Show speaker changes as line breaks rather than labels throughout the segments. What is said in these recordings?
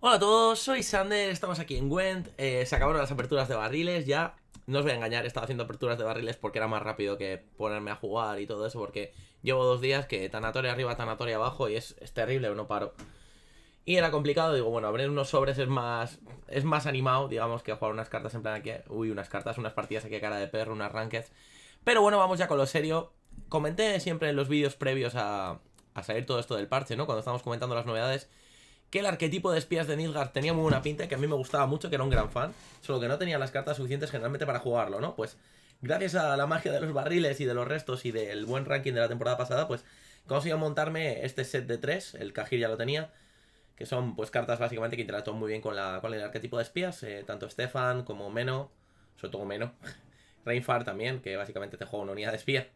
Hola a todos, soy Sander, estamos aquí en Gwent, eh, se acabaron las aperturas de barriles ya, no os voy a engañar, estaba haciendo aperturas de barriles porque era más rápido que ponerme a jugar y todo eso, porque llevo dos días que tanatoria arriba, tanatoria abajo y es, terrible, no paro. Y era complicado, digo, bueno, abrir unos sobres es más es más animado, digamos, que jugar unas cartas en plan aquí, uy, unas cartas, unas partidas aquí a cara de perro, unas rankeds. Pero bueno, vamos ya con lo serio. Comenté siempre en los vídeos previos a, a salir todo esto del parche, ¿no? Cuando estábamos comentando las novedades que el arquetipo de espías de Nilgard tenía muy buena pinta que a mí me gustaba mucho, que era un gran fan, solo que no tenía las cartas suficientes generalmente para jugarlo, ¿no? Pues gracias a la magia de los barriles y de los restos y del buen ranking de la temporada pasada, pues conseguí montarme este set de tres, el Kajir ya lo tenía, que son pues cartas básicamente que interactúan muy bien con, la, con el arquetipo de espías, eh, tanto Stefan como Meno, sobre todo Meno, Rainfar también, que básicamente te juega una unidad de espía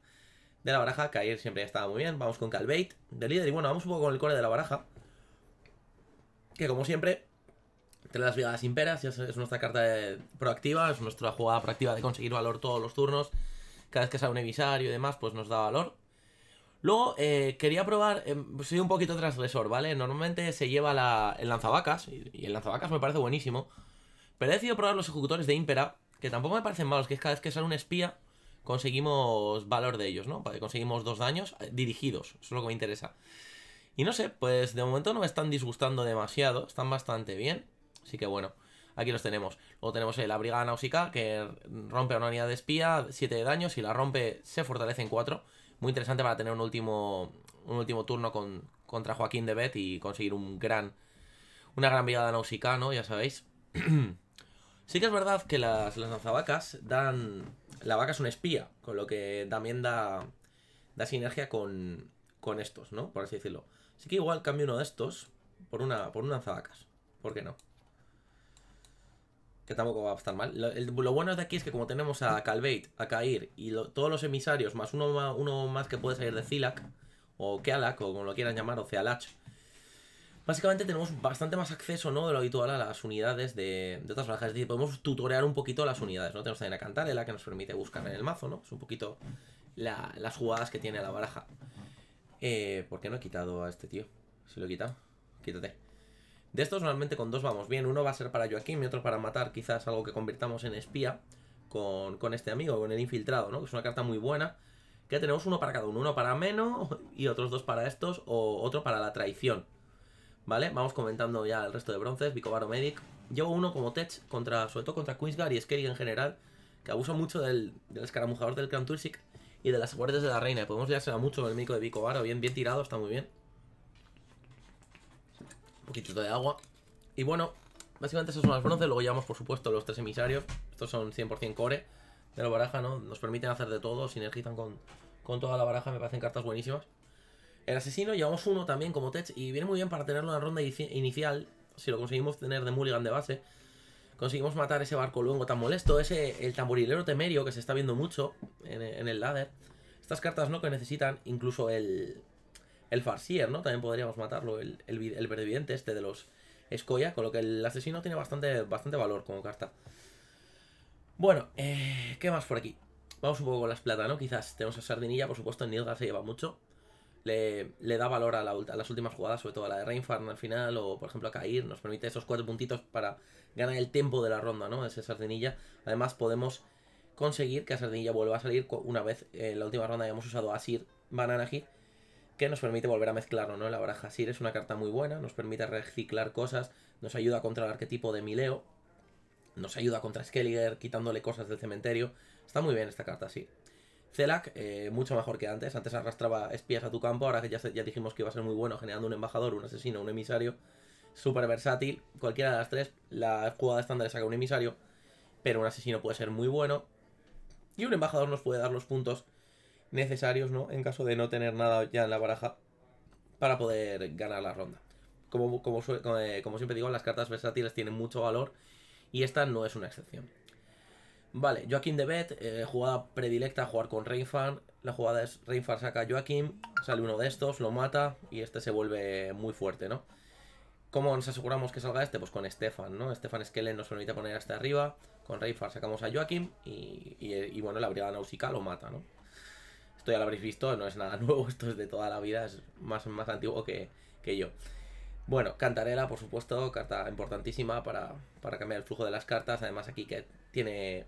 de la baraja, Kajir siempre estaba muy bien, vamos con Calvate de líder y bueno, vamos un poco con el core de la baraja, que como siempre, trae las brigadas imperas, es, nuestra carta proactiva, es nuestra jugada proactiva de conseguir valor todos los turnos. Cada vez que sale un emisario y demás, pues nos da valor. Luego, eh, quería probar, em, pues soy un poquito transgresor, ¿vale? Normalmente se lleva el lanzavacas, y, y, el lanzavacas me parece buenísimo. Pero he decidido probar los ejecutores de Impera, que tampoco me parecen malos, que es cada vez que sale un espía, conseguimos valor de ellos, ¿no? Conseguimos dos daños eh, dirigidos, eso es lo que me interesa. Y no sé, pues de momento no me están disgustando demasiado, están bastante bien. Así que bueno, aquí los tenemos. Luego tenemos la Brigada Náusica, que rompe una unidad de espía, 7 de daño, si la rompe se fortalece en 4. Muy interesante para tener un último, un último turno con, contra Joaquín de Bet y conseguir un gran, una gran Brigada Náusica, ¿no? Ya sabéis. sí que es verdad que las, las lanzavacas dan... La vaca es un espía, con lo que también da, da sinergia con, con estos, ¿no? Por así decirlo. Así que igual cambio uno de estos por, una, por un lanzavacas. ¿Por qué no? Que tampoco va a estar mal. Lo, bueno de aquí es que como tenemos a Calvate, a Kair y todos los emisarios, más uno, uno más que puede salir de Zilak, o Kealak, o como lo quieran llamar, o Cealach, básicamente tenemos bastante más acceso, ¿no? De lo habitual a las unidades de, otras barajas, Es decir, podemos tutorear un poquito las unidades, ¿no? Tenemos también a Cantarela, que nos permite buscar en el mazo, ¿no? Es un poquito las jugadas que tiene la baraja. Eh, ¿Por qué no he quitado a este tío? Si lo he quitado, quítate. De estos normalmente con dos vamos bien. Uno va a ser para Joaquín y otro para matar quizás algo que convirtamos en espía con, este amigo, con el infiltrado, ¿no? Que es una carta muy buena. Que tenemos uno para cada uno. Uno para Meno y otros dos para estos o otro para la traición. ¿Vale? Vamos comentando ya el resto de bronces. bicobaro Medic. Llevo uno como Tech, contra, sobre todo contra Queensgar y Skerry en general, que abuso mucho del, del escaramujador del Crown Tulsic y de las guardias de la reina. Podemos liársela mucho con el mico de Bicobar. Bien, bien tirado, está muy bien. Un poquito de agua. Y bueno, básicamente esas son las bronces. Luego llevamos, por supuesto, los tres emisarios. Estos son 100% core de la baraja, ¿no? Nos permiten hacer de todo, sinergizan con, con toda la baraja. Me parecen cartas buenísimas. El asesino llevamos uno también como tech y viene muy bien para tenerlo en la ronda inicial. Si lo conseguimos tener de mulligan de base Conseguimos matar ese barco luengo tan molesto, ese el tamborilero temerio que se está viendo mucho en, el ladder. Estas cartas no que necesitan, incluso el, el farsier, ¿no? También podríamos matarlo, el, el, este de los Escoya, con lo que el asesino tiene bastante, bastante valor como carta. Bueno, eh, ¿qué más por aquí? Vamos un poco con las plata, ¿no? Quizás tenemos a Sardinilla, por supuesto, en Nilgar se lleva mucho le, da valor a, las últimas jugadas, sobre todo a la de Reinfarn al final, o por ejemplo a Cair, nos permite esos cuatro puntitos para ganar el tiempo de la ronda, ¿no? Ese Sardinilla. Además, podemos conseguir que a Sardinilla vuelva a salir una vez eh, en la última ronda hayamos usado Asir Banana que nos permite volver a mezclarlo, ¿no? La baraja Asir es una carta muy buena, nos permite reciclar cosas, nos ayuda contra el arquetipo de Mileo, nos ayuda contra Skelliger quitándole cosas del cementerio. Está muy bien esta carta Asir. Celac, eh, mucho mejor que antes. Antes arrastraba espías a tu campo, ahora que ya, ya dijimos que iba a ser muy bueno generando un embajador, un asesino, un emisario. Súper versátil, cualquiera de las tres. La jugada estándar saca un emisario, pero un asesino puede ser muy bueno. Y un embajador nos puede dar los puntos necesarios, ¿no? En caso de no tener nada ya en la baraja para poder ganar la ronda. Como, como, eh, como siempre digo, las cartas versátiles tienen mucho valor y esta no es una excepción. Vale, Joaquín de Bet, eh, jugada predilecta, jugar con Reinfar. La jugada es Reinfar saca a Joaquín, sale uno de estos, lo mata y este se vuelve muy fuerte, ¿no? ¿Cómo nos aseguramos que salga este? Pues con Stefan, ¿no? Stefan Skellen nos permite poner hasta arriba, con Reinfar sacamos a Joaquín y, y, bueno, la brigada náusica lo mata, ¿no? Esto ya lo habréis visto, no es nada nuevo, esto es de toda la vida, es más, más antiguo que, yo. Bueno, Cantarela, por supuesto, carta importantísima para, para cambiar el flujo de las cartas. Además aquí que tiene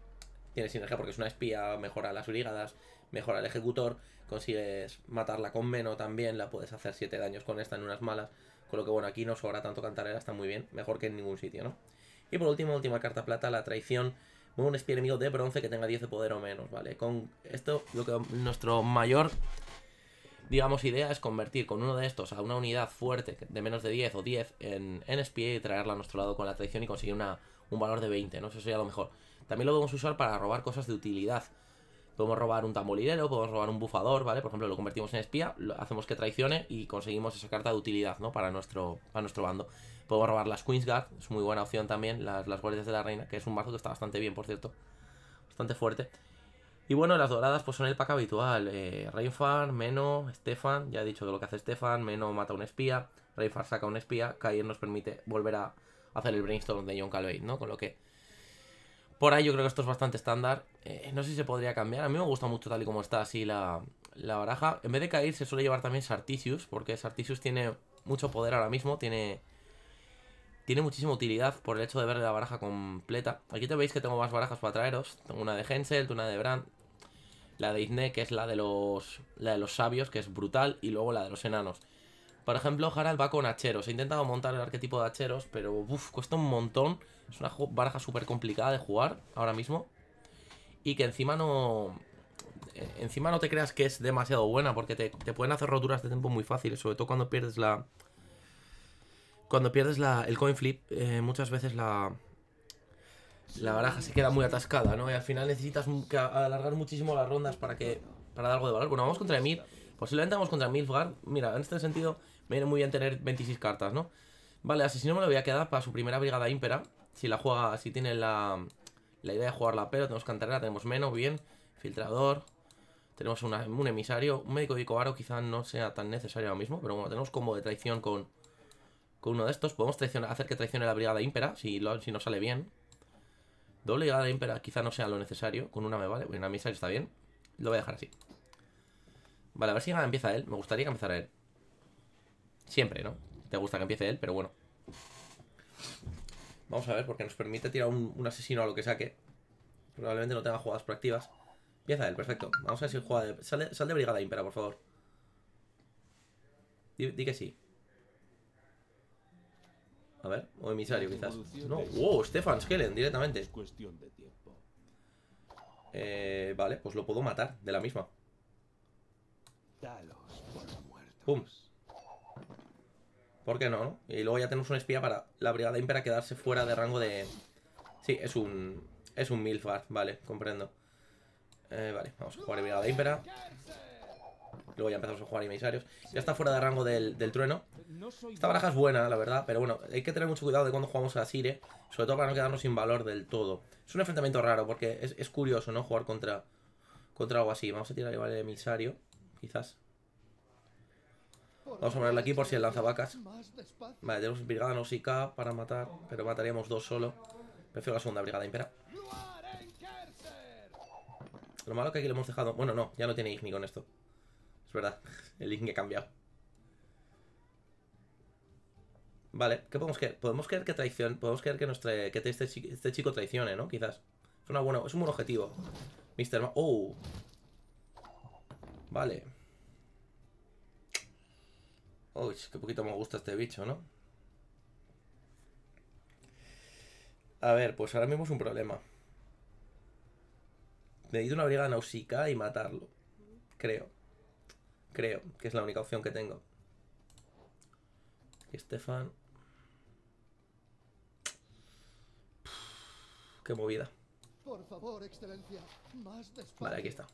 tiene sinergia porque es una espía, mejora las brigadas, mejora el ejecutor, consigues matarla con menos también, la puedes hacer 7 daños con esta en unas malas, con lo que bueno, aquí no sobra tanto cantarela, está muy bien, mejor que en ningún sitio, ¿no? Y por último, última carta plata, la traición, un espía enemigo de bronce que tenga 10 de poder o menos, ¿vale? Con esto, lo que nuestro mayor digamos, idea es convertir con uno de estos a una unidad fuerte de menos de 10 o 10 en, espía y traerla a nuestro lado con la traición y conseguir una, un valor de 20, ¿no? Eso sería lo mejor. También lo podemos usar para robar cosas de utilidad. Podemos robar un tamborilero, podemos robar un bufador, ¿vale? Por ejemplo, lo convertimos en espía, lo hacemos que traicione y conseguimos esa carta de utilidad, ¿no? Para nuestro, nuestro bando. Podemos robar las Queen's Guard, es muy buena opción también, las, Guardias de la Reina, que es un mazo que está bastante bien, por cierto. Bastante fuerte. Y bueno, las doradas pues son el pack habitual. Eh, Rainfar, Meno, Stefan. Ya he dicho de lo que hace Stefan. Meno mata a un espía. Rainfar saca a un espía. Kair nos permite volver a hacer el brainstorm de John Calvade, ¿no? Con lo que por ahí yo creo que esto es bastante estándar. Eh, no sé si se podría cambiar. A mí me gusta mucho tal y como está así la, baraja. En vez de caer se suele llevar también Sarticius, porque Sarticius tiene mucho poder ahora mismo, tiene... Tiene muchísima utilidad por el hecho de ver la baraja completa. Aquí te veis que tengo más barajas para traeros. Tengo una de Henselt, una de Brand, la de Isne, que es la de los la de los sabios, que es brutal, y luego la de los enanos. Por ejemplo, Harald va con hacheros. He intentado montar el arquetipo de hacheros, pero uff, cuesta un montón es una baraja súper complicada de jugar ahora mismo. Y que encima no... Eh, encima no te creas que es demasiado buena porque te, pueden hacer roturas de tiempo muy fáciles, sobre todo cuando pierdes la... Cuando pierdes la, el coin flip, eh, muchas veces la, la baraja se queda muy atascada, ¿no? Y al final necesitas alargar muchísimo las rondas para que para dar algo de valor. Bueno, vamos contra Emir. Posiblemente vamos contra Milfgar. Mira, en este sentido me viene muy bien tener 26 cartas, ¿no? Vale, asesino me lo voy a quedar para su primera brigada ímpera. Si la juega, si tiene la, la idea de jugarla pero tenemos cantarera, tenemos menos, bien. Filtrador. Tenemos un emisario. Un médico de Cobaro quizá no sea tan necesario ahora mismo, pero bueno, tenemos combo de traición con, con uno de estos. Podemos traicionar, hacer que traicione la brigada ímpera, si, si nos sale bien. Doble brigada ímpera quizá no sea lo necesario. Con una me vale. Una emisario está bien. Lo voy a dejar así. Vale, a ver si empieza él. Me gustaría que empezara él. Siempre, ¿no? Te gusta que empiece él, pero bueno. Vamos a ver, porque nos permite tirar un, asesino a lo que saque. Probablemente no tenga jugadas proactivas. Empieza él, perfecto. Vamos a ver si juega de... Sal de, brigada, Impera, por favor. Di, que sí. A ver, o emisario quizás. No, wow, Stefan Skellen directamente. Es cuestión de tiempo. Eh, vale, pues lo puedo matar de la misma. Pum. ¿Por qué no, Y luego ya tenemos un espía para la Brigada Impera quedarse fuera de rango de... Sí, es un... Es un Milfar, vale, comprendo. Eh, vale, vamos a jugar Brigada Impera. Luego ya empezamos a jugar emisarios. Ya está fuera de rango del, trueno. Esta baraja es buena, la verdad, pero bueno, hay que tener mucho cuidado de cuando jugamos a Sire, sobre todo para no quedarnos sin valor del todo. Es un enfrentamiento raro, porque es, curioso, ¿no? Jugar contra, contra algo así. Vamos a tirar igual el emisario, quizás. Vamos a ponerle aquí por si el vacas Vale, tenemos brigada Nausicaa para matar, pero mataríamos dos solo. Prefiero la segunda brigada impera. Lo malo que aquí lo hemos dejado... Bueno, no, ya no tiene Igni con esto. Es verdad, el Igni ha cambiado. Vale, ¿qué podemos creer? Podemos creer que traición... Podemos creer que, que este, este, este, chico traicione, ¿no? Quizás. Es, una es un buen objetivo. Mister... Ma oh. Vale. Uy, qué poquito me gusta este bicho, ¿no? A ver, pues ahora mismo es un problema. Necesito una brigada nausica y matarlo. Creo. Creo que es la única opción que tengo. Estefan. Qué movida. Vale, aquí está.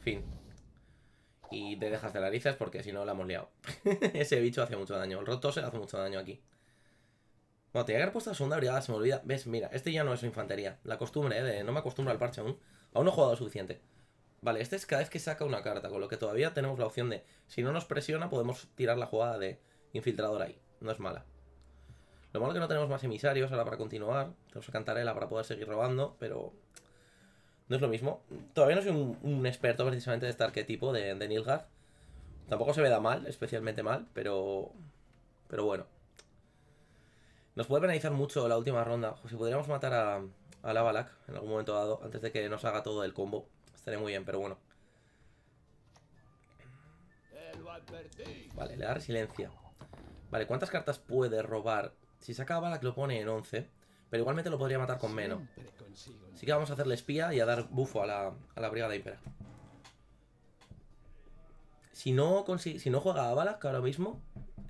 Fin. Y te dejas de narices porque si no la hemos liado. Ese bicho hace mucho daño. El roto se hace mucho daño aquí. Bueno, tenía que haber puesto la segunda brigada, se me olvida. ¿Ves? Mira, este ya no es infantería. La costumbre, ¿eh? De no me acostumbro al parche aún. Aún no he jugado suficiente. Vale, este es cada vez que saca una carta, con lo que todavía tenemos la opción de... Si no nos presiona, podemos tirar la jugada de infiltrador ahí. No es mala. Lo malo es que no tenemos más emisarios ahora para continuar. Tenemos a Cantarela para poder seguir robando, pero no es lo mismo. Todavía no soy un, experto precisamente de este arquetipo de, de Nilgar. Tampoco se me da mal, especialmente mal, pero. Pero bueno. Nos puede penalizar mucho la última ronda. Si podríamos matar a, a Lavalak en algún momento dado, antes de que nos haga todo el combo, estaría muy bien, pero bueno. Vale, le da resiliencia. Vale, ¿cuántas cartas puede robar? Si saca a Balak lo pone en 11. Pero igualmente lo podría matar con menos. Así que vamos a hacerle espía y a dar bufo a la, a brigada impera. Si no, si no juega a ahora mismo...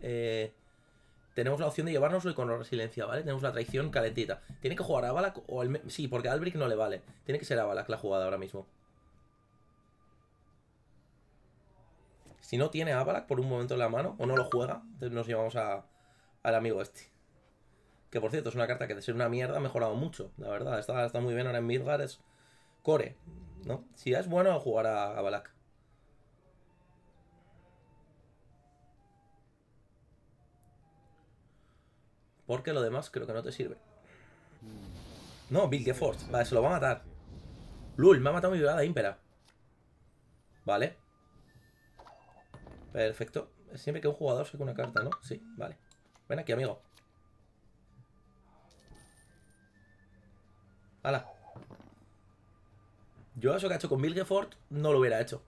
Eh, tenemos la opción de llevárnoslo y con resiliencia, ¿vale? Tenemos la traición calentita. Tiene que jugar a o Sí, porque a Albrick no le vale. Tiene que ser a la jugada ahora mismo. Si no tiene a por un momento en la mano, o no lo juega, entonces nos llevamos al amigo este. Que por cierto, es una carta que de ser una mierda ha mejorado mucho, la verdad. Está, está muy bien ahora en Midgar, es core, ¿no? Si es bueno jugar a, Balak. Porque lo demás creo que no te sirve. No, Bill Force. Vale, se lo va a matar. Lul, me ha matado mi violada ímpera. Vale. Perfecto. Siempre que un jugador saque una carta, ¿no? Sí, vale. Ven aquí, amigo. Yo eso que ha hecho con Vilgefort no lo hubiera hecho.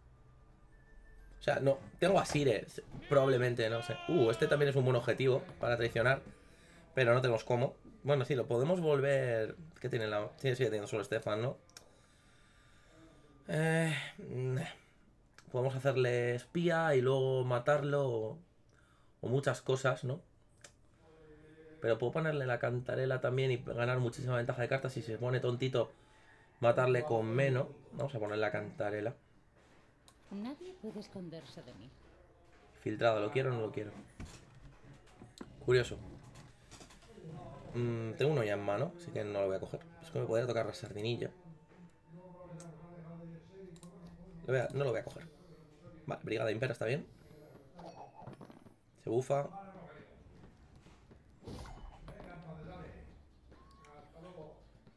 O sea, no. Tengo a Sire probablemente, no sé. Uh, este también es un buen objetivo para traicionar. Pero no tenemos cómo. Bueno, sí, lo podemos volver. ¿Qué tiene la.? Sí, sigue teniendo solo Stefan, ¿no? Eh. Mm, podemos hacerle espía y luego matarlo. o muchas cosas, ¿no? Pero puedo ponerle la cantarela también y ganar muchísima ventaja de cartas. Si se pone tontito, matarle con menos. Vamos a poner la cantarela. Nadie puede esconderse de mí. Filtrado, ¿lo quiero o no lo quiero? Curioso. Mm, tengo uno ya en mano, así que no lo voy a coger. Es que me podría tocar la sardinilla. no lo voy a coger. Vale, Brigada Impera está bien. Se bufa.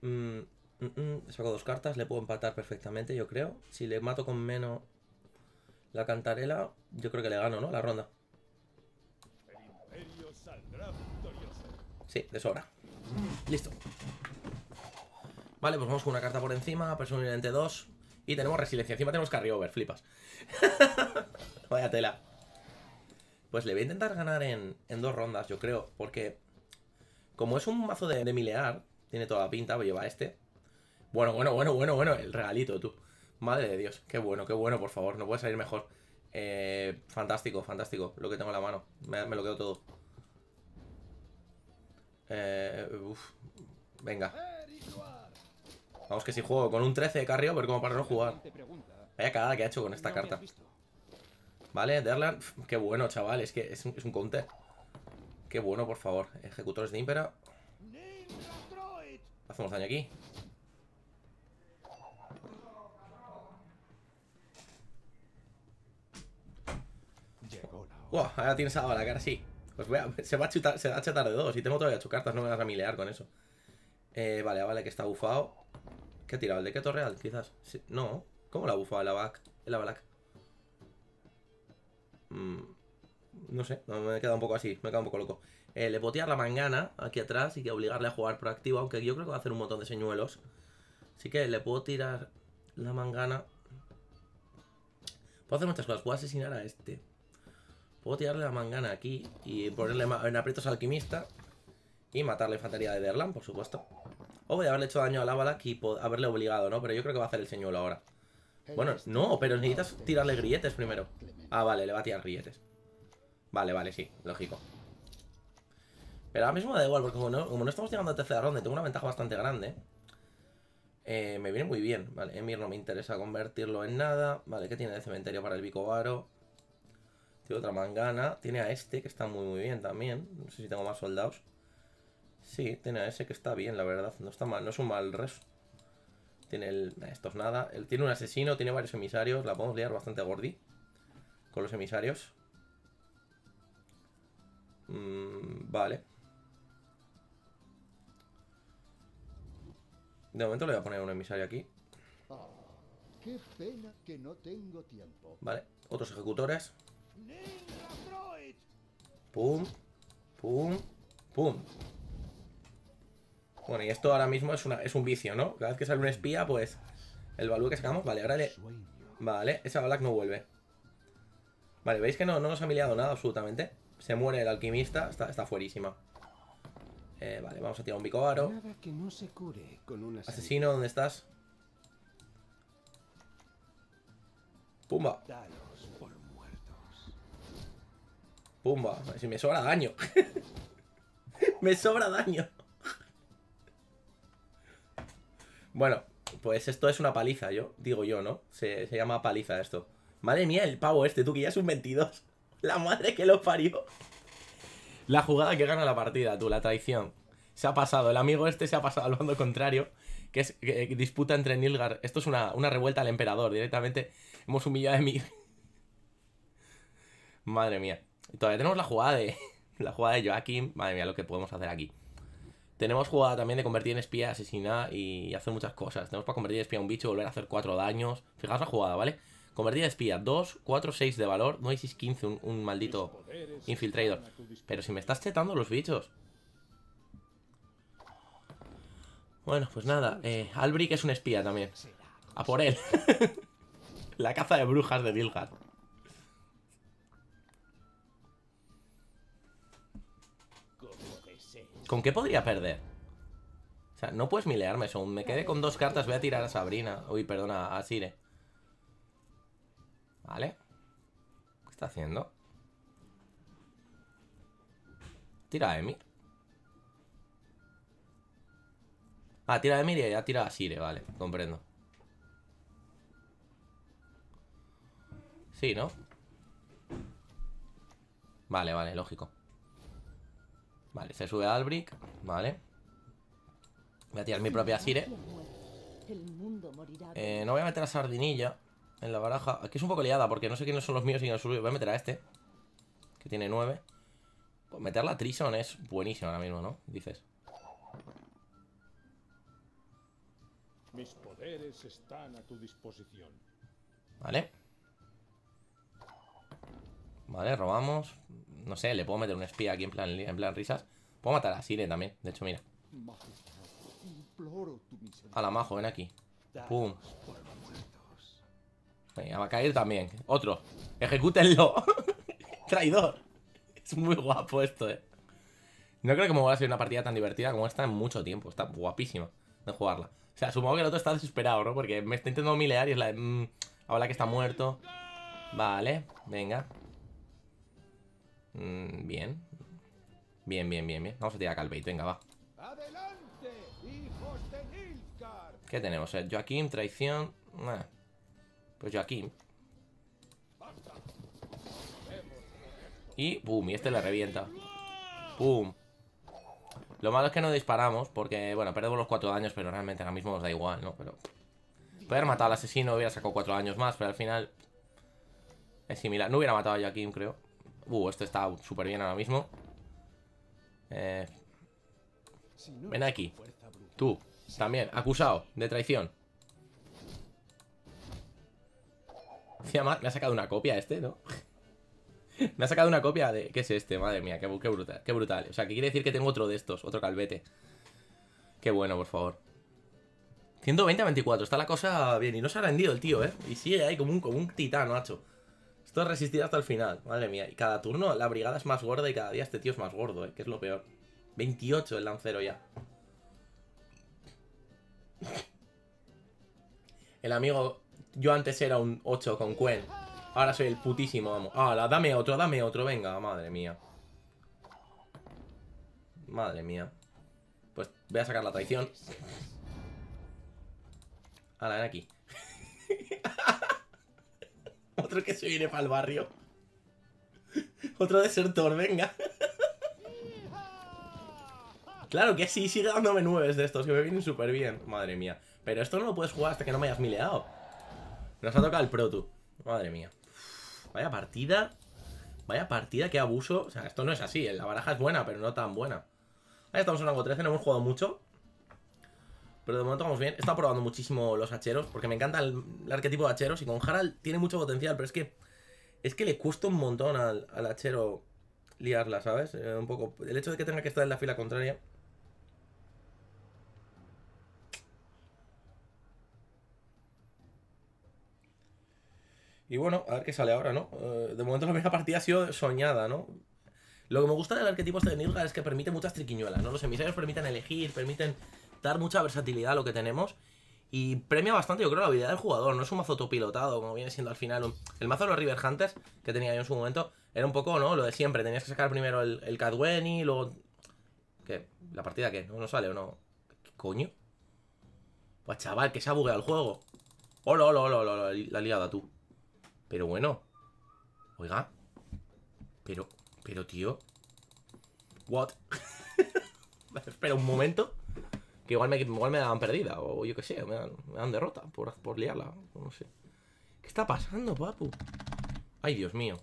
Mmm, saco dos cartas, le puedo empatar perfectamente, yo creo. Si le mato con menos la cantarela, yo creo que le gano, ¿no? La ronda. Sí, de sobra. Listo. Vale, pues vamos con una carta por encima, personalmente dos. Y tenemos resiliencia. Encima tenemos over flipas. Vaya tela. Pues le voy a intentar ganar en, dos rondas, yo creo. Porque como es un mazo de, de milear, tiene toda la pinta, voy pues lleva este. Bueno, bueno, bueno, bueno, bueno, el regalito, tú. Madre de Dios, qué bueno, qué bueno, por favor, no puede salir mejor. Eh, fantástico, fantástico, lo que tengo en la mano. Me, lo quedo todo. Eh, uf. Venga. Vamos que si juego con un 13 de Carrio, Pero como para no jugar. Vaya cagada que ha hecho con esta carta. Vale, Derland, qué bueno, chaval, es que es un, conte counter. Qué bueno, por favor. Ejecutores de ímpera. Hacemos daño aquí. Wow, ahora tienes a la cara, sí. Pues voy se, va a chutar, se va a chutar de dos. Y tengo todavía ocho cartas, no me vas a milear con eso. Eh, vale, vale, que está bufado. ¿Qué ha tirado? ¿El de qué torreal Quizás. no. ¿Cómo la ha bufado el Abalak? El mm, no sé, me he quedado un poco así. Me he quedado un poco loco. Eh, le le botear la mangana aquí atrás y que obligarle a jugar proactivo, aunque yo creo que va a hacer un montón de señuelos. Así que le puedo tirar la mangana. Puedo hacer muchas cosas, puedo asesinar a este. Puedo tirarle la mangana aquí y ponerle en aprietos alquimista y matar la infantería de Derlan, por supuesto. O voy a haberle hecho daño a bala y haberle obligado, ¿no? Pero yo creo que va a hacer el señuelo ahora. Bueno, no, pero necesitas tirarle grilletes primero. Ah, vale, le va a tirar grilletes. Vale, vale, sí, lógico. Pero ahora mismo da igual, porque como no, estamos llegando a tercera ronda tengo una ventaja bastante grande, eh, me viene muy bien. Vale, Emir no me interesa convertirlo en nada. Vale, ¿qué tiene de cementerio para el Bicobaro? Tiene otra mangana. Tiene a este, que está muy muy bien también. No sé si tengo más soldados. Sí, tiene a ese que está bien, la verdad. No está mal, no es un mal res. Tiene el... Esto es nada. Él tiene un asesino, tiene varios emisarios. La podemos liar bastante gordi con los emisarios. Mm, vale. De momento le voy a poner un emisario aquí. Ah, que no tengo tiempo. Vale, otros ejecutores. Pum, pum, pum. Bueno, y esto ahora mismo es, una, es un vicio, ¿no? Cada vez que sale un espía, pues... El balú que sacamos, vale, ahora le... Vale, esa Balak no vuelve. Vale, ¿veis que no, nos ha miliado nada absolutamente? Se muere el alquimista, está, está fuerísima. Eh, vale, vamos a tirar un Bicobaro. Asesino, ¿dónde estás? Pumba. Pumba. Si me sobra daño. me sobra daño. bueno, pues esto es una paliza, yo digo yo, ¿no? Se, se llama paliza esto. Madre mía, el pavo este, tú que ya es un 22. La madre que lo parió. La jugada que gana la partida, tú, la traición. Se ha pasado, el amigo este se ha pasado al bando contrario, que es eh, disputa entre Nilgar. Esto es una, revuelta al emperador, directamente hemos humillado a Emir. Madre mía. Todavía tenemos la jugada de. La jugada de Joaquín. Madre mía, lo que podemos hacer aquí. Tenemos jugada también de convertir en espía, asesinar y hacer muchas cosas. Tenemos para convertir en espía a un bicho, volver a hacer cuatro daños. Fijaos la jugada, ¿vale? Convertida espía, 2, 4, 6 de valor, no hay 15, un, maldito infiltrador. Pero si me estás chetando los bichos. Bueno, pues nada, eh, Albrick es un espía también. A por él. La caza de brujas de Dilgar. ¿Con qué podría perder? O sea, no puedes milearme, son. Me quedé con dos cartas, voy a tirar a Sabrina. Uy, perdona, a Sire. ¿Vale? ¿Qué está haciendo? Tira a Emi Ah, tira a Emir y ya tira a Sire, vale, comprendo. Sí, ¿no? Vale, vale, lógico. Vale, se sube a Albrick, vale. Voy a tirar mi propia Sire. Eh, no voy a meter a Sardinilla en la baraja. Aquí es un poco liada porque no sé quiénes son los míos y quiénes los Voy a meter a este, que tiene 9. Pues meter la Trison es buenísimo ahora mismo, ¿no? Dices. Mis poderes están a tu disposición. Vale. Vale, robamos. No sé, le puedo meter un espía aquí en plan, en plan risas. Puedo matar a Sire también, de hecho, mira. A la majo, ven aquí. Pum. Venga, va a caer también. Otro. Ejecútenlo. Traidor. Es muy guapo esto, eh. No creo que me voy a ser una partida tan divertida como esta en mucho tiempo. Está guapísima de jugarla. O sea, supongo que el otro está desesperado, ¿no? Porque me está intentando milear y es la mm, ahora que está muerto. Vale, venga. Mm, bien. Bien, bien, bien, bien. Vamos a tirar a venga, va. Adelante, ¿Qué tenemos? Eh? Joaquín, traición... Pues yo Y boom, y este le revienta. Boom. Lo malo es que no disparamos porque, bueno, perdemos los cuatro daños, pero realmente ahora mismo nos da igual, ¿no? Pero... poder haber matado al asesino, hubiera sacado cuatro daños más, pero al final... Es similar. No hubiera matado a Joaquín, creo. Uh, esto está súper bien ahora mismo. Eh... Ven aquí. Tú, también, acusado de traición. me ha sacado una copia este, ¿no? me ha sacado una copia de... ¿Qué es este? Madre mía, qué, brutal, qué brutal. O sea, ¿qué quiere decir que tengo otro de estos, otro calvete. Qué bueno, por favor. 120 24, está la cosa bien. Y no se ha rendido el tío, ¿eh? Y sigue ahí como un, como un titán, macho. Esto ha resistido hasta el final, madre mía. Y cada turno la brigada es más gorda y cada día este tío es más gordo, ¿eh? Que es lo peor. 28 el lancero ya. El amigo yo antes era un 8 con Quen. Ahora soy el putísimo, vamos. la dame otro, dame otro, venga, madre mía. Madre mía. Pues voy a sacar la traición. la ven aquí. otro que se viene para el barrio. otro desertor, venga. claro que sí, sigue dándome nueves de estos, que me vienen súper bien. Madre mía. Pero esto no lo puedes jugar hasta que no me hayas mileado. Nos ha tocado el Proto. Madre mía. Vaya partida. Vaya partida, qué abuso. O sea, esto no es así. ¿eh? La baraja es buena, pero no tan buena. Ahí estamos en rango 13, no hemos jugado mucho. Pero de momento vamos bien. He probando muchísimo los hacheros, porque me encanta el, arquetipo de hacheros. Y con Harald tiene mucho potencial, pero es que... Es que le cuesta un montón al, hachero liarla, ¿sabes? Eh, un poco... El hecho de que tenga que estar en la fila contraria... Y bueno, a ver qué sale ahora, ¿no? Eh, de momento la primera partida ha sido soñada, ¿no? Lo que me gusta del arquetipo este de Nilgar es que permite muchas triquiñuelas, ¿no? Los emisarios permiten elegir, permiten dar mucha versatilidad a lo que tenemos. Y premia bastante, yo creo, la habilidad del jugador. No es un mazo autopilotado, como viene siendo al final. El mazo de los River Hunters, que tenía yo en su momento, era un poco, ¿no? Lo de siempre. Tenías que sacar primero el, el luego. ¿Qué? ¿La partida qué? ¿No, sale o no? ¿Qué coño? Pues chaval, que se ha bugueado el juego. Hola, hola, hola, hola, la liada tú. Pero bueno. Oiga. Pero, pero tío. What? Espera un momento. Que igual me, igual me daban perdida. O yo qué sé, me dan, derrota por, por liarla. No sé. ¿Qué está pasando, papu? Ay, Dios mío.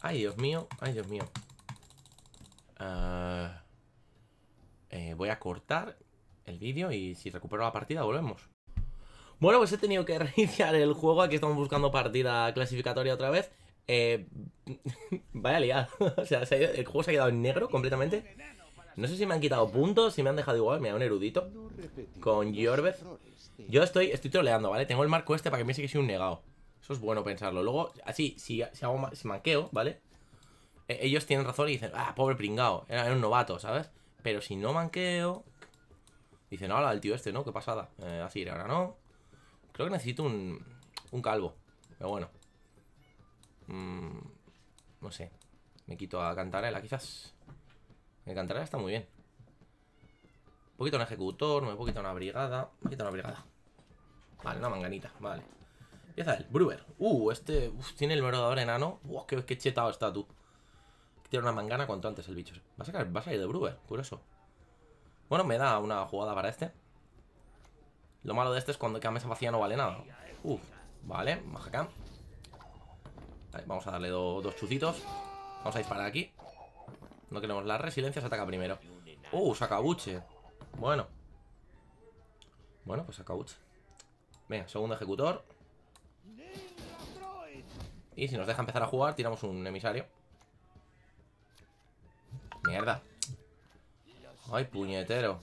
Ay, Dios mío. Ay, Dios mío. Ah, eh, voy a cortar el vídeo y si recupero la partida volvemos. Bueno, pues he tenido que reiniciar el juego. Aquí estamos buscando partida clasificatoria otra vez. Eh, vaya liada. o sea, el juego se ha quedado en negro completamente. No sé si me han quitado puntos, si me han dejado igual. Me da un erudito. Con Jorbez, Yo estoy, estoy troleando, ¿vale? Tengo el marco este para que piense que soy un negado. Eso es bueno pensarlo. Luego, así, si, si hago si manqueo, ¿vale? E, ellos tienen razón y dicen, ah, pobre pringao. Era, un novato, ¿sabes? Pero si no manqueo. Dicen, hola, el tío este, ¿no? Qué pasada. Eh, así, ahora no. Creo que necesito un, un calvo. Pero bueno. Mm, no sé. Me quito a Cantarela, quizás. El Cantarela está muy bien. Un poquito un ejecutor, me poquito una brigada. Me voy una brigada. Vale, una manganita, vale. Empieza el Brewer. Uh, este uf, tiene el merodador enano. Uf, qué, chetado está tú. Tiene una mangana cuanto antes el bicho. Va a, salir de Brewer, curioso. Bueno, me da una jugada para este. Lo malo de este es cuando cambia mesa vacía no vale nada. Uf, vale, baja acá. vamos a darle dos chucitos. Vamos a disparar aquí. No queremos la resiliencia, se ataca primero. Uh, sacabuche. Bueno. Bueno, pues sacabuche. Venga, segundo ejecutor. Y si nos deja empezar a jugar, tiramos un emisario. Mierda. Ay, puñetero.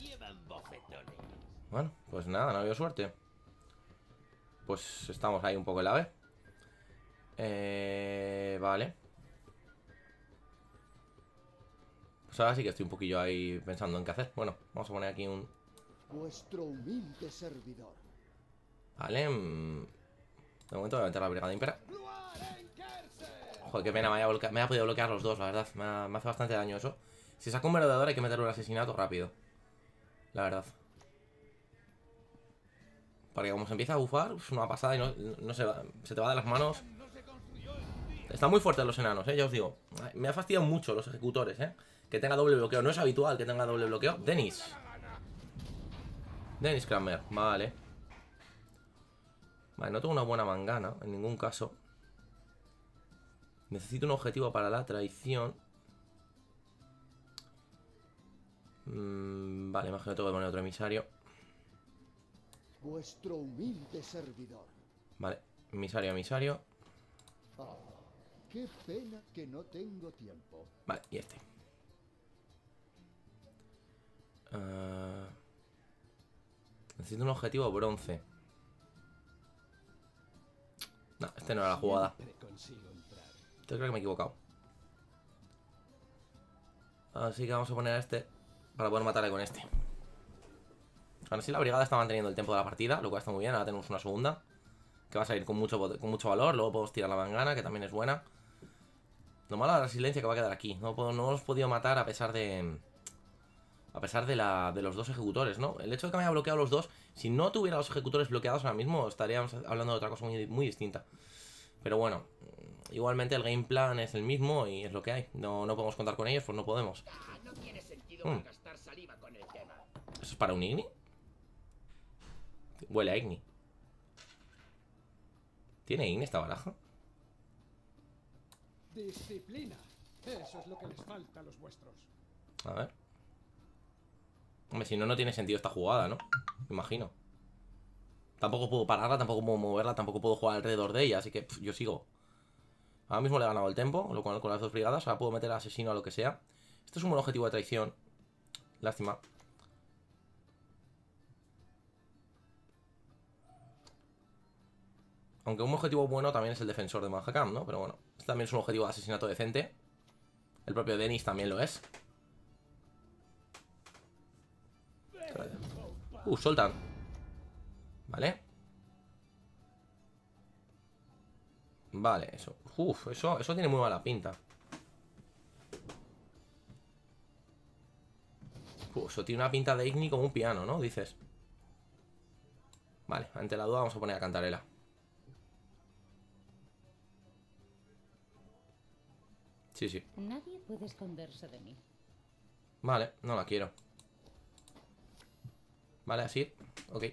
Bueno, pues nada, no había suerte. Pues estamos ahí un poco en la B. Eh, vale. Pues ahora sí que estoy un poquillo ahí pensando en qué hacer. Bueno, vamos a poner aquí un... Vuestro humilde servidor. Vale. Mm, de momento voy a meter la brigada impera. Joder, qué pena, me ha, me ha podido bloquear los dos, la verdad. Me, hace bastante daño eso. Si saco un verdadero hay que meter un asesinato rápido. La verdad que como se empieza a bufar, es una pasada y no, se, te va de las manos. Están muy fuertes los enanos, ¿eh? ya os digo. Me ha fastidiado mucho los ejecutores, ¿eh? Que tenga doble bloqueo. No es habitual que tenga doble bloqueo. Denis. Denis Kramer, vale. Vale, no tengo una buena mangana, en ningún caso. Necesito un objetivo para la traición. Mm, vale, imagino que tengo que poner otro emisario. Vuestro humilde servidor. Vale, emisario, emisario. Ah, qué pena que no tengo tiempo. Vale, y este. Ah, necesito un objetivo bronce. No, este no era la jugada. Yo creo que me he equivocado. Así que vamos a poner a este para poder matarle con este. Ahora sí, la brigada está manteniendo el tiempo de la partida, lo cual está muy bien. Ahora tenemos una segunda. Que va a salir con mucho, mucho valor. Luego podemos tirar la mangana, que también es buena. Lo malo es la resiliencia que va a quedar aquí. No, puedo, no podido matar a pesar de... A pesar de, los dos ejecutores, ¿no? El hecho de que me haya bloqueado los dos... Si no tuviera los ejecutores bloqueados ahora mismo, estaríamos hablando de otra cosa muy, distinta. Pero bueno, igualmente el game plan es el mismo y es lo que hay. No, no podemos contar con ellos, pues no podemos. ¿Eso es para un Igni? Huele a Igni. ¿Tiene Igni esta baraja? Disciplina. Eso es lo que les falta a los vuestros. ver. Hombre, si no, no tiene sentido esta jugada, ¿no? Me imagino. Tampoco puedo pararla, tampoco puedo moverla, tampoco puedo jugar alrededor de ella, así que yo sigo. Ahora mismo le he ganado el tempo, lo con las dos brigadas. Ahora puedo meter al asesino a lo que sea. Esto es un buen objetivo de traición. Lástima. Aunque un objetivo bueno también es el defensor de Mahakam, ¿no? Pero bueno, este también es un objetivo de asesinato decente. El propio Dennis también lo es. Uh, soltan. Vale. Vale, eso. Uf, eso, eso tiene muy mala pinta. eso tiene una pinta de Igni como un piano, ¿no? Dices. Vale, ante la duda vamos a poner a Cantarela. Sí, sí. Nadie puede esconderse de mí. Vale, no la quiero. Vale, así. Ok.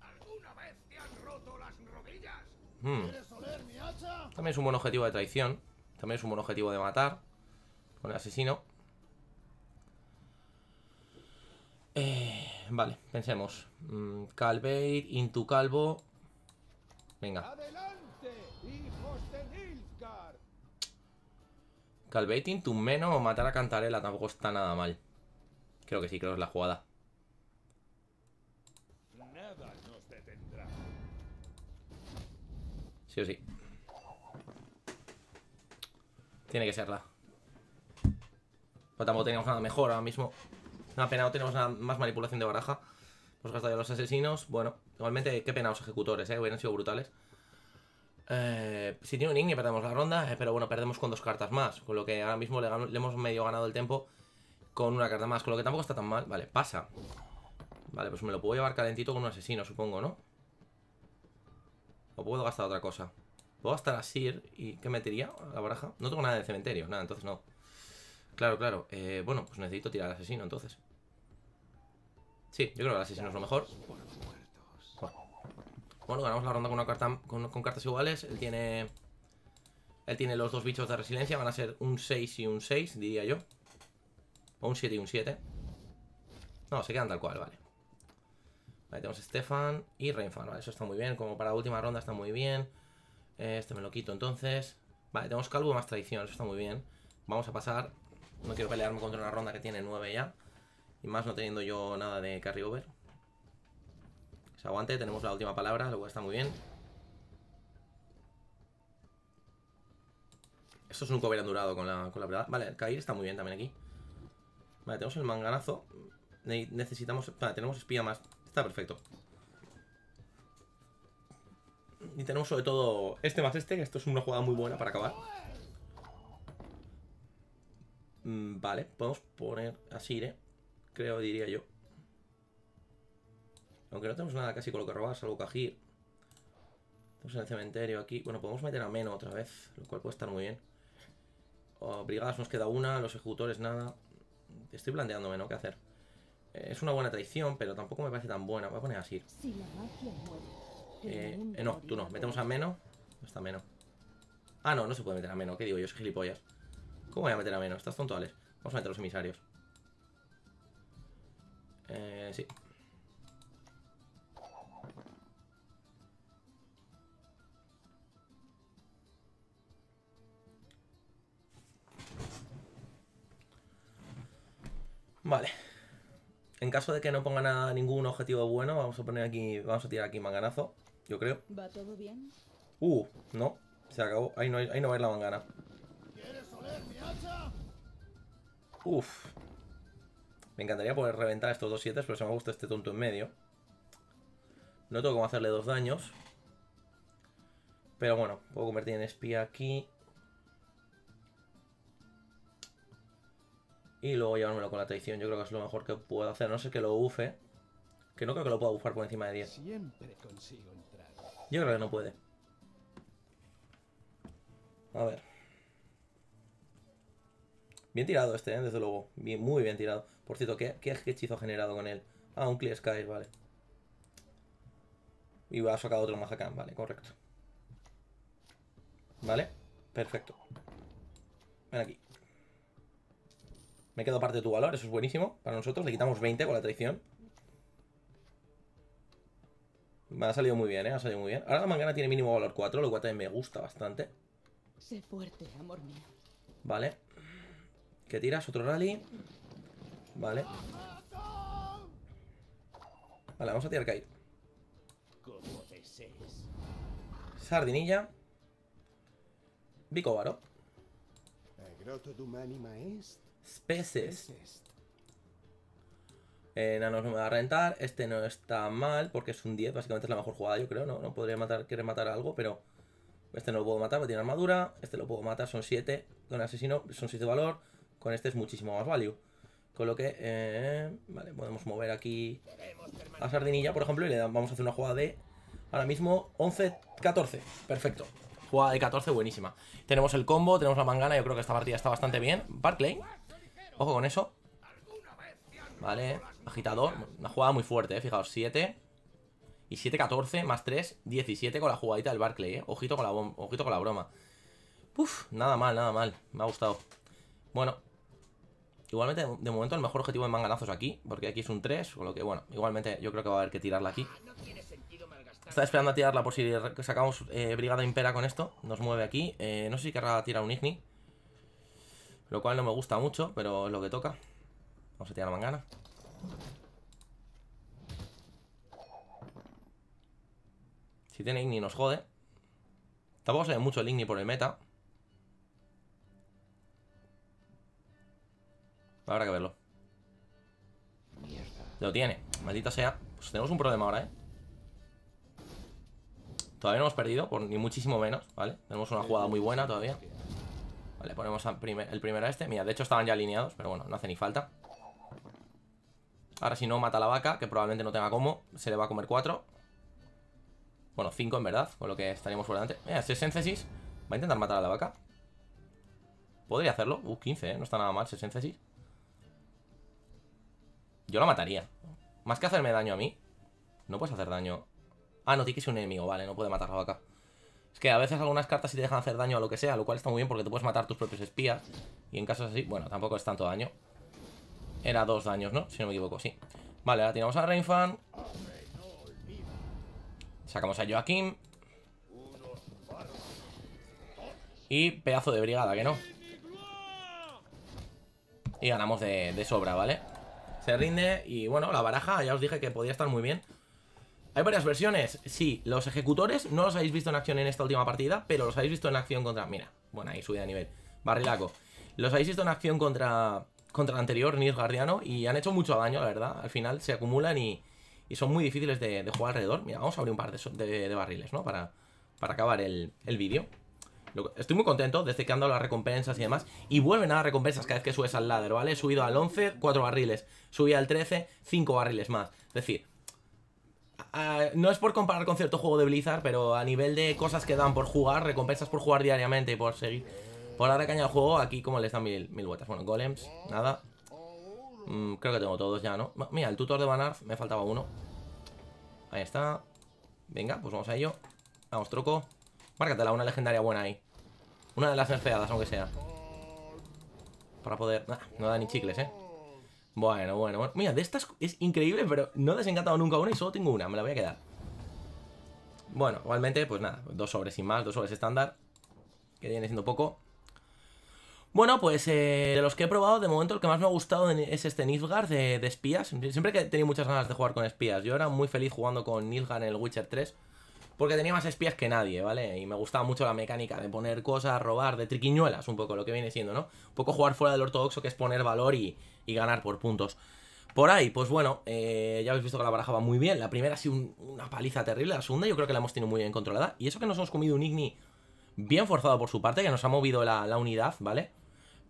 ¿Alguna También es un buen objetivo de traición. También es un buen objetivo de matar. Con el asesino. Eh vale, pensemos. Mm, Calvate, Intu Calvo. Venga. Calvate, Intu Meno o matar a Cantarela tampoco está nada mal. Creo que sí, creo que es la jugada. Sí o sí. Tiene que serla. Pero tampoco teníamos nada mejor ahora mismo. Una pena, no tenemos más manipulación de baraja. Hemos gastado ya los asesinos. Bueno, igualmente, qué pena los ejecutores, ¿eh? Hubieran sido brutales. Eh, si tiene un Igni perdemos la ronda, eh, pero bueno, perdemos con dos cartas más. Con lo que ahora mismo le, hemos medio ganado el tiempo con una carta más. Con lo que tampoco está tan mal. Vale, pasa. Vale, pues me lo puedo llevar calentito con un asesino, supongo, ¿no? O puedo gastar otra cosa. Puedo gastar a Sir y ¿qué metería a la baraja? No tengo nada de cementerio, nada, entonces no. Claro, claro. Eh, bueno, pues necesito tirar al asesino, entonces. Sí, yo creo que el asesino es lo mejor. Bueno, ganamos la ronda con, una carta, con, cartas iguales. Él tiene... Él tiene los dos bichos de resiliencia. Van a ser un 6 y un 6, diría yo. O un 7 y un 7. No, se quedan tal cual, vale. Vale, tenemos Stefan y Reinfan. Vale, eso está muy bien. Como para la última ronda está muy bien. Eh, este me lo quito entonces. Vale, tenemos Calvo más tradición. Eso está muy bien. Vamos a pasar. No quiero pelearme contra una ronda que tiene 9 ya más no teniendo yo nada de carry over. se aguante, tenemos la última palabra, lo cual está muy bien. Esto es un cover con la, con la verdad. Vale, el está muy bien también aquí. Vale, tenemos el manganazo. necesitamos... Vale, tenemos espía más. Está perfecto. Y tenemos sobre todo este más este, esto es una jugada muy buena para acabar. Mm, vale, podemos poner Así Sire creo, diría yo. Aunque no tenemos nada casi con lo que robar, salvo Cajir. Estamos en el cementerio aquí. Bueno, podemos meter a Meno otra vez, lo cual puede estar muy bien. Oh, brigadas nos queda una, los ejecutores nada. Estoy planteándome, ¿no? ¿Qué hacer? Eh, es una buena traición, pero tampoco me parece tan buena. Voy a poner así. Eh, eh, no, tú no. Metemos a Meno. No está Meno. Ah, no, no se puede meter a Meno. ¿Qué digo yo? Soy gilipollas. ¿Cómo voy a meter a Meno? Estás tonto, Vamos a meter a los emisarios. Eh, sí. Vale. En caso de que no ponga nada, ningún objetivo bueno, vamos a poner aquí, vamos a tirar aquí manganazo, yo creo. ¿Va Uh, no, se acabó. Ahí no, ahí no va a ir la mangana. Uf. Me encantaría poder reventar estos dos siete, pero se me gusta este tonto en medio. No tengo cómo hacerle dos daños. Pero bueno, puedo convertir en espía aquí. Y luego llevármelo con la traición. Yo creo que es lo mejor que puedo hacer. No sé que lo bufe. Que no creo que lo pueda bufar por encima de 10. Yo creo que no puede. A ver. Bien tirado este, ¿eh? desde luego. muy bien tirado. Por cierto, ¿qué, hechizo ha generado con él? Ah, un Clear Sky, vale. Y a sacar otro acá, vale, correcto. Vale, perfecto. Ven aquí. Me quedo parte de tu valor, eso es buenísimo para nosotros. Le quitamos 20 con la traición. Me ha salido muy bien, ¿eh? Ha salido muy bien. Ahora la mangana tiene mínimo valor 4, lo cual también me gusta bastante. Sé fuerte, amor mío. Vale. Que tiras? Otro rally. Vale. Vale, vamos a tirar Kai Sardinilla. Bicobaro Especies. Eh, no me va a rentar. Este no está mal porque es un 10. Básicamente es la mejor jugada, yo creo. No, no podría matar, querer matar algo, pero... Este no lo puedo matar, Me tiene armadura. Este lo puedo matar, son 7. Con asesino, son 6 de valor. Con este es muchísimo más value. Con lo que, eh, vale, podemos mover aquí la Sardinilla, por ejemplo, y le vamos a hacer una jugada de, ahora mismo, 11-14. Perfecto. Jugada de 14 buenísima. Tenemos el combo, tenemos la mangana, yo creo que esta partida está bastante bien. Barclay, ojo con eso. Vale, agitador, una jugada muy fuerte, eh, fijaos, 7 y 7-14, más 3, 17 con la jugadita del Barclay, eh. Ojito con la, ojito con la broma. Uf, nada mal, nada mal, me ha gustado. Bueno, Igualmente, de momento, el mejor objetivo de manganazos aquí, porque aquí es un 3, con lo que, bueno, igualmente yo creo que va a haber que tirarla aquí. Está esperando a tirarla por si sacamos eh, Brigada Impera con esto. Nos mueve aquí. Eh, no sé si querrá tirar un Igni. Lo cual no me gusta mucho, pero es lo que toca. Vamos a tirar la mangana. Si tiene Igni nos jode. Tampoco se mucho el Igni por el meta. Habrá que verlo. Lo tiene. Maldita sea. Pues tenemos un problema ahora, ¿eh? Todavía no hemos perdido, por ni muchísimo menos, ¿vale? Tenemos una jugada muy buena todavía. Vale, ponemos el primero a este. Mira, de hecho estaban ya alineados, pero bueno, no hace ni falta. Ahora si no mata a la vaca, que probablemente no tenga cómo, se le va a comer cuatro Bueno, 5 en verdad, con lo que estaríamos por delante. Mira, va a intentar matar a la vaca. Podría hacerlo. Uh, 15, ¿eh? No está nada mal, Sencesis. Yo la mataría. Más que hacerme daño a mí. No puedes hacer daño. Ah, no, que es un enemigo, vale, no puede matarlo acá Es que a veces algunas cartas sí te dejan hacer daño a lo que sea, lo cual está muy bien porque te puedes matar tus propios espías. Y en casos así, bueno, tampoco es tanto daño. Era dos daños, ¿no? Si no me equivoco, sí. Vale, ahora tiramos a Rainfan. Sacamos a Joaquín. Y pedazo de brigada, que no. Y ganamos de, sobra, ¿vale? vale se rinde y bueno, la baraja ya os dije que podía estar muy bien. Hay varias versiones. Sí, los ejecutores no los habéis visto en acción en esta última partida, pero los habéis visto en acción contra... Mira, bueno, ahí subida de nivel. Barrilaco. Los habéis visto en acción contra contra el anterior, guardiano y han hecho mucho daño, la verdad. Al final se acumulan y, son muy difíciles de, jugar alrededor. Mira, vamos a abrir un par de, barriles, ¿no? Para, para acabar el, el vídeo. Estoy muy contento desde este que han dado las recompensas y demás. Y vuelven a dar recompensas cada vez que subes al ladder, ¿vale? subido al 11, 4 barriles. Subí al 13, 5 barriles más. Es decir, no es por comparar con cierto juego de Blizzard, pero a nivel de cosas que dan por jugar, recompensas por jugar diariamente y por seguir, por la caña al juego, aquí como les dan mil, mil vueltas. Bueno, golems, nada. Mm, creo que tengo todos ya, ¿no? Mira, el tutor de Banarf, me faltaba uno. Ahí está. Venga, pues vamos a ello. Vamos, troco. Márcatela, una legendaria buena ahí. Una de las nerfeadas, aunque sea. Para poder... Ah, no da ni chicles, ¿eh? Bueno, bueno, bueno. Mira, de estas es increíble, pero no he desencantado nunca una y solo tengo una. Me la voy a quedar. Bueno, igualmente, pues nada. Pues dos sobres y más, dos sobres estándar. Que viene siendo poco. Bueno, pues eh, de los que he probado, de momento el que más me ha gustado es este Nilfgaard de, espías. Siempre que tenía muchas ganas de jugar con espías. Yo era muy feliz jugando con Nilgar en el Witcher 3 porque tenía más espías que nadie, ¿vale? Y me gustaba mucho la mecánica de poner cosas, robar, de triquiñuelas, un poco lo que viene siendo, ¿no? Un poco jugar fuera del ortodoxo, que es poner valor y, ganar por puntos. Por ahí, pues bueno, eh, ya habéis visto que la baraja va muy bien. La primera ha sido una paliza terrible, la segunda yo creo que la hemos tenido muy bien controlada. Y eso que nos hemos comido un Igni bien forzado por su parte, que nos ha movido la, la unidad, ¿vale?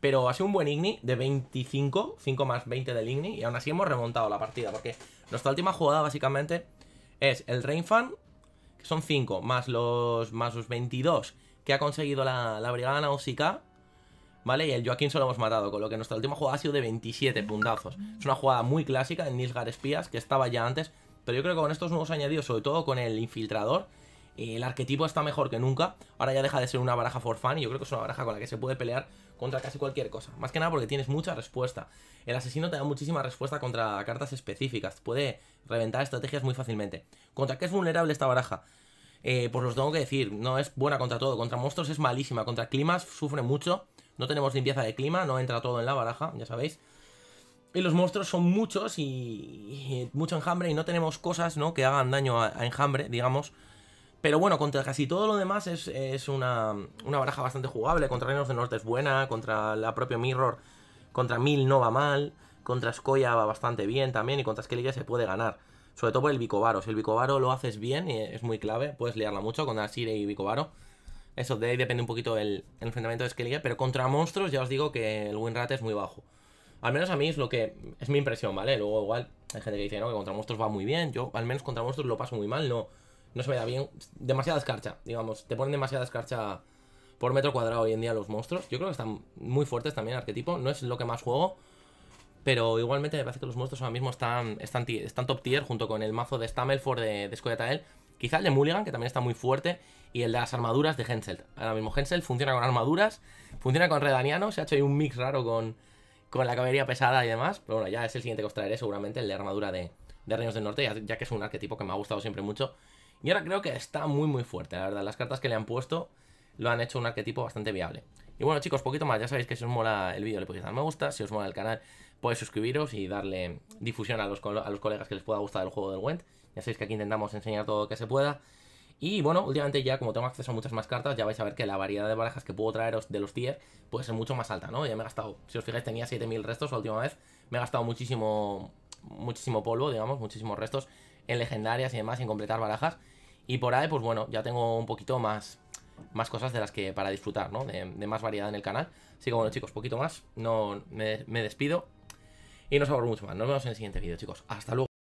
Pero ha sido un buen Igni de 25, 5 más 20 del Igni, y aún así hemos remontado la partida, porque nuestra última jugada básicamente es el Rainfan son 5 más los, más 22 que ha conseguido la, brigada náusica ¿Vale? Y el Joaquín solo hemos matado, con lo que nuestra última jugada ha sido de 27 puntazos. Es una jugada muy clásica en Nisgar Espías, que estaba ya antes, pero yo creo que con estos nuevos añadidos, sobre todo con el infiltrador, eh, el arquetipo está mejor que nunca. Ahora ya deja de ser una baraja for fun y yo creo que es una baraja con la que se puede pelear contra casi cualquier cosa. Más que nada porque tienes mucha respuesta. El asesino te da muchísima respuesta contra cartas específicas. Puede reventar estrategias muy fácilmente. ¿Contra qué es vulnerable esta baraja? Eh, pues los tengo que decir, no es buena contra todo. Contra monstruos es malísima. Contra climas sufre mucho. No tenemos limpieza de clima, no entra todo en la baraja, ya sabéis. Y los monstruos son muchos y, mucho enjambre y no tenemos cosas ¿no? que hagan daño a, a enjambre, digamos. Pero bueno, contra casi todo lo demás es, una, baraja bastante jugable. Contra Reinos del Norte es buena, contra la propia Mirror, contra Mil no va mal, contra Skoya va bastante bien también y contra Skellige se puede ganar. Sobre todo por el Bicobaro. Si el Bicobaro lo haces bien, y es muy clave, puedes liarla mucho con Asire y Bicobaro. Eso de ahí depende un poquito del enfrentamiento de Skellige, pero contra monstruos ya os digo que el win rate es muy bajo. Al menos a mí es lo que es mi impresión, ¿vale? Luego igual hay gente que dice, no, que contra monstruos va muy bien. Yo al menos contra monstruos lo paso muy mal, no no se me da bien. Demasiada escarcha, digamos. Te ponen demasiada escarcha por metro cuadrado hoy en día los monstruos. Yo creo que están muy fuertes también arquetipo. No es lo que más juego. Pero igualmente me parece que los monstruos ahora mismo están, están, top tier junto con el mazo de Stamelford de, de Scoyatael. Quizá el de Mulligan, que también está muy fuerte. Y el de las armaduras de Henselt. Ahora mismo Henselt funciona con armaduras. Funciona con Redaniano. Se ha hecho ahí un mix raro con, la caballería pesada y demás. Pero bueno, ya es el siguiente que os traeré seguramente. El de armadura de, de Reinos del Norte. ya que es un arquetipo que me ha gustado siempre mucho. Y ahora creo que está muy muy fuerte, la verdad. Las cartas que le han puesto lo han hecho un arquetipo bastante viable. Y bueno chicos, poquito más, ya sabéis que si os mola el vídeo le podéis dar me gusta, si os mola el canal podéis suscribiros y darle difusión a los, colegas que les pueda gustar el juego del Went. Ya sabéis que aquí intentamos enseñar todo lo que se pueda. Y bueno, últimamente ya como tengo acceso a muchas más cartas, ya vais a ver que la variedad de barajas que puedo traeros de los tier puede ser mucho más alta, ¿no? Ya me he gastado, si os fijáis tenía 7000 restos la última vez, me he gastado muchísimo muchísimo polvo, digamos, muchísimos restos en legendarias y demás, en completar barajas. Y por ahí, pues bueno, ya tengo un poquito más, más cosas de las que para disfrutar, ¿no? De, más variedad en el canal. Así que bueno, chicos, poquito más. No me, despido. Y nos vemos mucho más. Nos vemos en el siguiente vídeo, chicos. Hasta luego.